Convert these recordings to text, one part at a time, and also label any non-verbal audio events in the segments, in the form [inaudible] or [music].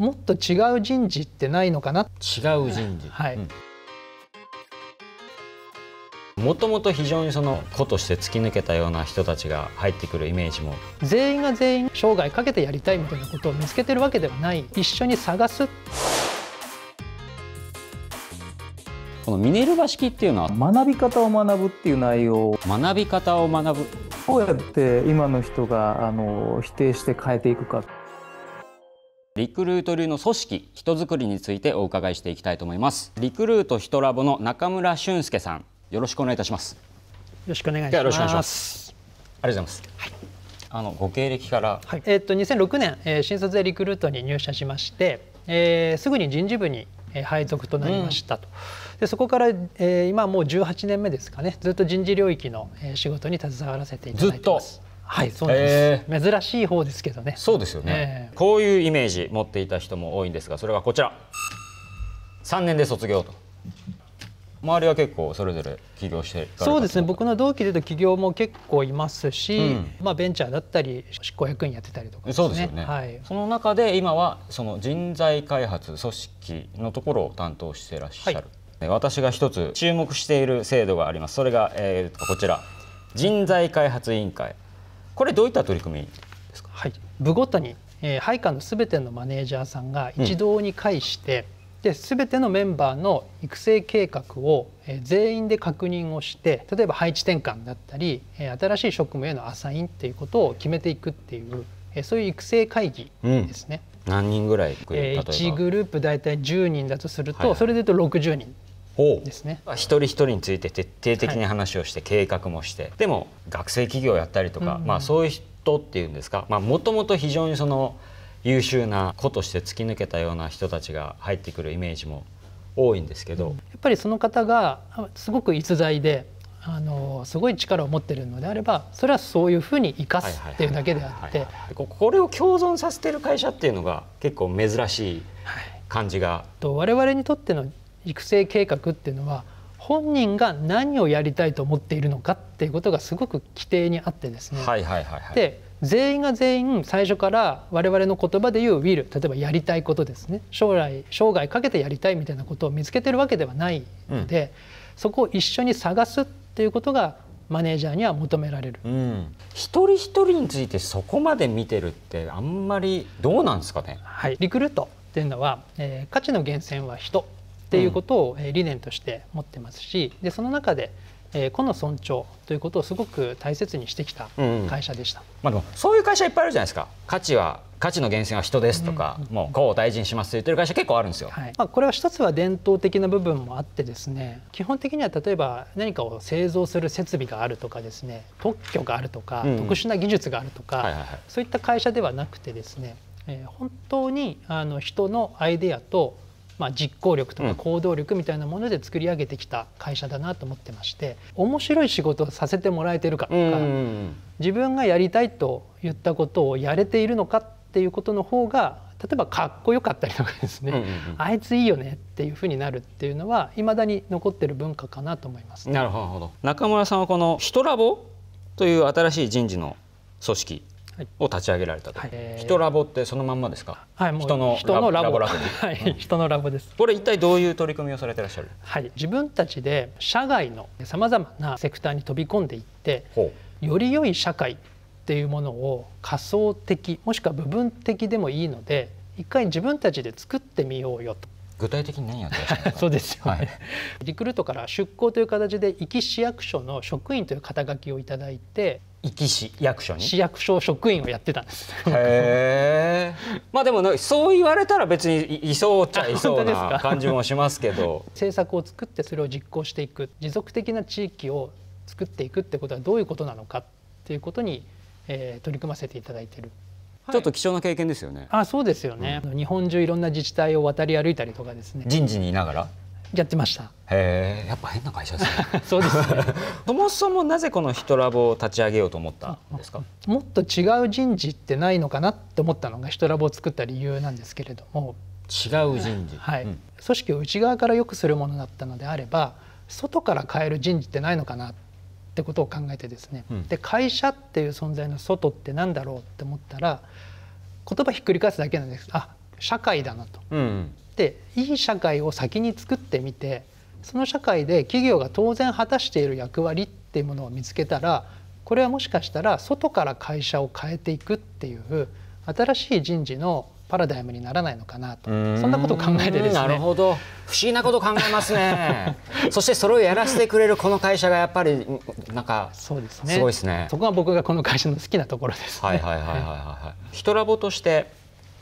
もっと違う人事ってないのかな違う人事、はいもともと非常にその子として突き抜けたような人たちが入ってくるイメージも全員が全員生涯かけてやりたいみたいなことを見つけてるわけではない一緒に探すこのミネルバ式っていうのは学び方を学ぶっていう内容学び方を学ぶどうやって今の人があの否定して変えていくか。リクルート流の組織人づくりについてお伺いしていきたいと思いますリクルート人ラボの中村俊介さんよろしくお願いいたしますよろしくお願いしますよろしくお願いしますありがとうございます、はいあのご経歴から、はい、えー、っと2006年、えー、新卒でリクルートに入社しまして、えー、すぐに人事部に配属となりましたと、うん、でそこから、えー、今もう18年目ですかねずっと人事領域の仕事に携わらせていただいてます。ずっはいそうです、えー、珍しい方ですけどねそうですよね、えー、こういうイメージ持っていた人も多いんですがそれがこちら3年で卒業と周りは結構それぞれ起業してそうですね僕の同期でと起業も結構いますし、うん、まあ、ベンチャーだったり執行役員やってたりとか、ね、そうですよね、はい、その中で今はその人材開発組織のところを担当してらっしゃる、はい、私が一つ注目している制度がありますそれが、えー、こちら人材開発委員会これどういった取り組みですか、はい、部ごとに、えー、配下のすべてのマネージャーさんが一堂に会して、うん、ですべてのメンバーの育成計画を、えー、全員で確認をして例えば配置転換だったり、えー、新しい職務へのアサインっていうことを決めていくっていう、えー、そういう育成会議ですね。うん何人ぐらい、えー、1グループ大体10人だとすると、はいそれでいうと60人ですね一人一人について徹底的に話をして、計画もしてでも学生企業やったりとか、うん、まあ、そういう人っていうんですかもともと非常にその優秀な子として突き抜けたような人たちが入ってくるイメージも多いんですけど、うん、やっぱりその方がすごく逸材であのすごい力を持ってるのであればそれはそういうふうに生かすっていうだけであってこれを共存させてる会社っていうのが結構珍しい感じが。はい、と我々にとっての育成計画っていうのは本人が何をやりたいと思っているのかっていうことがすごく規定にあってですね。で全員が全員最初から我々の言葉で言うウィル例えばやりたいことですね将来生涯かけてやりたいみたいなことを見つけてるわけではないので、うん、そこを一緒に探すっていうことがマネージャーには求められる、うん、一人一人についてそこまで見てるってあんまりどうなんですかねはいリクルートっていうのは、えー、価値の源泉は人っていうことを理念として持ってますしでその中でえー、個の尊重ということをすごく大切にしてきた会社でした、うん、まあ、でもそういう会社いっぱいあるじゃないですか価値は価値の源泉は人ですとか、うんうん、もう個を大事にしますと言ってる会社結構あるんですよ、はい、まあ、これは一つは伝統的な部分もあってですね基本的には例えば何かを製造する設備があるとかですね特許があるとか、うんうん、特殊な技術があるとか、はいはいはい、そういった会社ではなくてですねえ本当にあの人のアイデアとまあ、実行力とか行動力みたいなもので作り上げてきた会社だなと思ってまして面白い仕事をさせてもらえてるかとか自分がやりたいと言ったことをやれているのかっていうことの方が例えばかっこよかったりとかですね、うんうんうん、あいついいよねっていうふうになるっていうのはいまだに残ってる文化かなと思います、ね、なるほど中村さんはこのヒトラボという新しい人事の組織を立ち上げられたと、はい、人ラボってそのまんまですか、はい、人の人のラボラボ [laughs] はい、人のラボです、これ一体どういう取り組みをされてらっしゃる、はい、自分たちで社外のさまざまなセクターに飛び込んでいってより良い社会っていうものを仮想的もしくは部分的でもいいので一回自分たちで作ってみようよと。具体的に何やってらっしゃる [laughs] そうですよね、はい、リクルートから出向という形で壱岐市役所の職員という肩書きをいただいて壱岐市役所に市役所職員をやってたんですへえ [laughs] まあでもそう言われたら別にいそうっちゃいそうな感じもしますけど [laughs] 政策を作ってそれを実行していく持続的な地域を作っていくってことはどういうことなのかっていうことに、えー、取り組ませていただいてるちょっと貴重な経験ですよね。あ、そうですよね、うん、日本中いろんな自治体を渡り歩いたりとかですね。人事にいながら。やってましたへえやっぱ変な会社ですね [laughs] そうですねそ [laughs] もそもなぜこのヒトラボを立ち上げようと思ったんですか [laughs] もっと違う人事ってないのかなって思ったのがヒトラボを作った理由なんですけれども違う人事、はい、うん、組織を内側から良くするものだったのであれば外から変える人事ってないのかなってことを考えてですね、うん、で会社っていう存在の外って何だろうって思ったら言葉ひっくり返すだけなんですあ社会だなと、うんうん、でいい社会を先に作ってみてその社会で企業が当然果たしている役割っていうものを見つけたらこれはもしかしたら外から会社を変えていくっていう新しい人事のパラダイムにならないのかなとそんなことを考えてですねなるほど不思議なこと考えますね [laughs] そしてそれをやらせてくれるこの会社がやっぱりなんかそうですねすごいですねそこが僕がこの会社の好きなところです、ね、はいはいはいはいはいヒトラボとして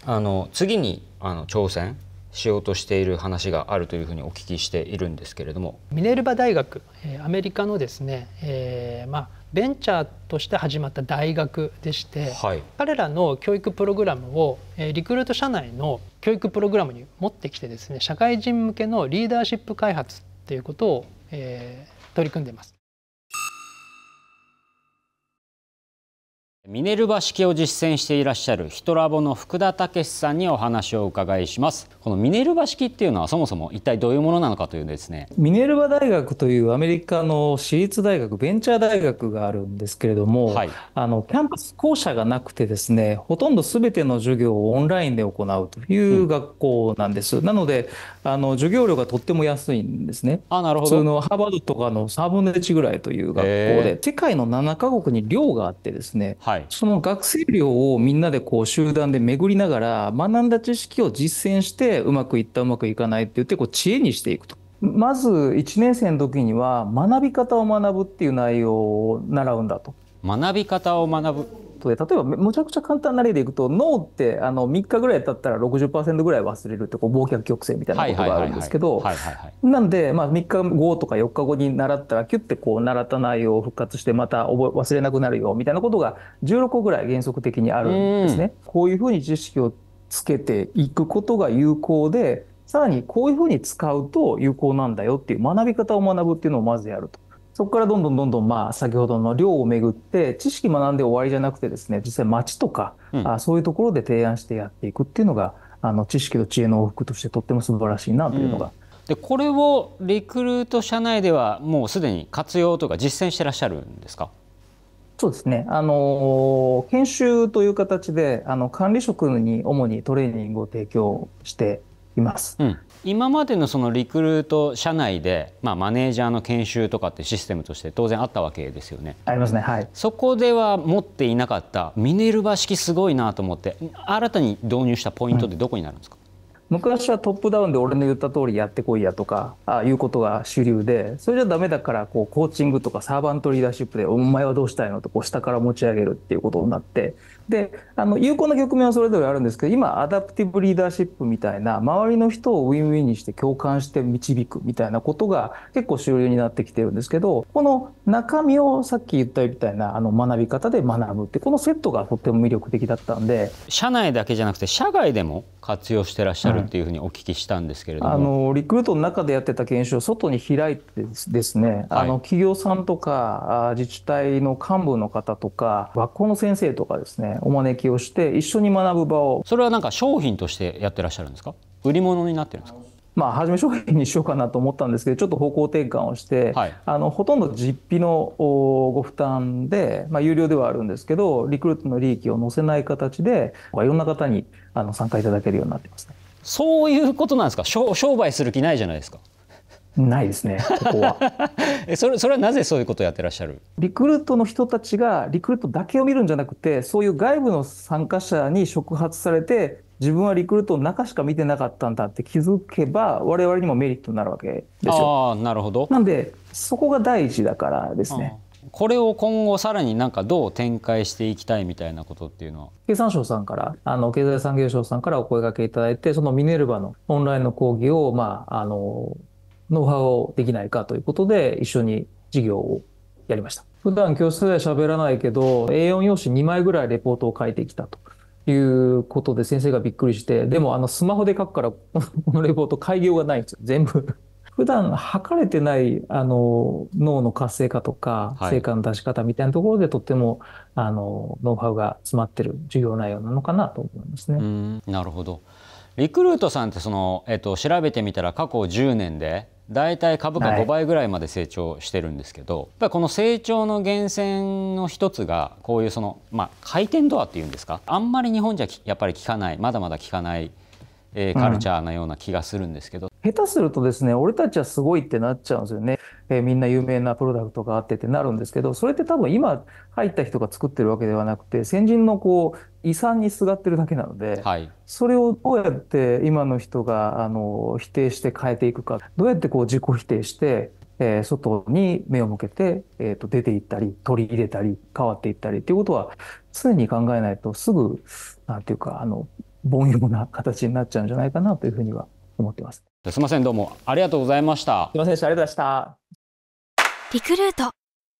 あの次にあの挑戦しようとしている話があるというふうにお聞きしているんですけれどもミネルバ大学アメリカのですね、えー、まあベンチャーとして始まった大学でして、はい、彼らの教育プログラムをリクルート社内の教育プログラムに持ってきてですね社会人向けのリーダーシップ開発っていうことを、えー、取り組んでいます。ミネルバ式を実践していらっしゃるヒトラボの福田武さんにお話をお伺いしますこのミネルバ式っていうのはそもそも一体どういうものなのかというですねミネルバ大学というアメリカの私立大学ベンチャー大学があるんですけれども、はい、あのキャンパス校舎がなくてですねほとんど全ての授業をオンラインで行うという学校なんです、うん、なのであの授業料がとっても安いんですねあなるほど普通のハーバードとかの3分の1ぐらいという学校で世界の7カ国に寮があってですね、はいはい、その学生寮をみんなでこう集団で巡りながら学んだ知識を実践してうまくいったうまくいかないって言ってこう知恵にしていくと。まず1年生の時には学び方を学ぶっていう内容を習うんだと。学び方を学ぶで、例えばむちゃくちゃ簡単な例でいくと、脳ってあの3日ぐらい経ったら60%ぐらい忘れるってこう、忘却曲線みたいなことがあるんですけど、なんで、まあ、3日後とか4日後に習ったら、きゅってこう、習った内容を復活して、また覚え忘れなくなるよみたいなことが16個ぐらい原則的にあるんですね。こういうふうに知識をつけていくことが有効で、さらにこういうふうに使うと有効なんだよっていう学び方を学ぶっていうのをまずやると。そこからどんどんどんどん、まあ、先ほどの量をめぐって、知識学んで終わりじゃなくてですね、実際町とか、うん、あそういうところで提案してやっていくっていうのが、あの知識と知恵の往復としてとっても素晴らしいなというのが、うん、でこれをリクルート社内ではもうすでに活用とか実践してらっしゃるんですかそうですね、あの研修という形であの管理職に主にトレーニングを提供しています。うん、今までのそのリクルート社内で、まあ、マネージャーの研修とかってシステムとして当然あったわけですよね。ありますね、はい、そこでは持っていなかったミネルヴァ式すごいなと思って新たに導入したポイントってどこになるんですか、うん、昔はトップダウンで俺の言った通りやってこいやとかあいうことが主流でそれじゃダメだからこうコーチングとかサーバントリーダーシップでお前はどうしたいのとこう下から持ち上げるっていうことになってであの有効な局面はそれぞれあるんですけど今アダプティブリーダーシップみたいな周りの人をウィンウィンにして共感して導くみたいなことが結構主流になってきてるんですけどこの中身をさっき言ったみたいなあの学び方で学ぶってこのセットがとっても魅力的だったんで社内だけじゃなくて社外でも活用してらっしゃるっていうふうにお聞きしたんですけれども、うん、あのリクルートの中でやってた研修を外に開いてですね、はい、あの企業さんとか自治体の幹部の方とか学校の先生とかですねお招きをして一緒に学ぶ場をそれはなんか商品としてやってらっしゃるんですか売り物になってるんですかまあ、初め商品にしようかなと思ったんですけどちょっと方向転換をして、はい、あのほとんど実費のご負担で、まあ、有料ではあるんですけどリクルートの利益を載せない形でいろんな方にあの参加いただけるようになってます、ね、そういうことなんですか商売する気ないじゃないですかないですねここは [laughs] それそれはなぜそういうことをやってらっしゃるリクルートの人たちがリクルートだけを見るんじゃなくてそういう外部の参加者に触発されて自分はリクルートの中しか見てなかったんだって気づけば我々にもメリットになるわけでしょ。あなるほどなんでそこが第一だからですね。これを今後さらになんかどう展開していきたいみたいなことっていうのは経産省さんからあの経済産業省さんからお声がけいただいてそのミネルヴァのオンラインの講義を、まあ、あのノウハウをできないかということで、一緒に授業をやりました。普段教室では喋らないけど、A4 用紙2枚ぐらいレポートを書いてきたと。いうことで先生がびっくりして、でもあのスマホで書くから、このレポート開業がないんですよ、全部。普段測れてないあの脳の活性化とか、成果の出し方みたいなところでとってもあのノウハウが詰まってる授業内容なのかなと思いますね。なるほどリクルートさんってその、えっと、調べてみたら過去10年で大体株価5倍ぐらいまで成長してるんですけど、はい、やっぱりこの成長の源泉の一つがこういうその、まあ、回転ドアっていうんですかあんまり日本じゃやっぱり効かないまだまだ効かないえー、カルチャーなような気がするんですけど、うん、下手するとですね俺たちはすごいってなっちゃうんですよね、えー、みんな有名なプロダクトがあってってなるんですけどそれって多分今入った人が作ってるわけではなくて先人のこう遺産にすがってるだけなので、はい、それをどうやって今の人があの否定して変えていくかどうやってこう自己否定してえー、外に目を向けて、えー、と出ていったり取り入れたり変わっていったりっていうことは常に考えないとすぐなんていうかあの凡庸な形になっちゃうんじゃないかなというふうには思ってます。すみません、どうもありがとうございました。すみませんありがとうございました。リクルート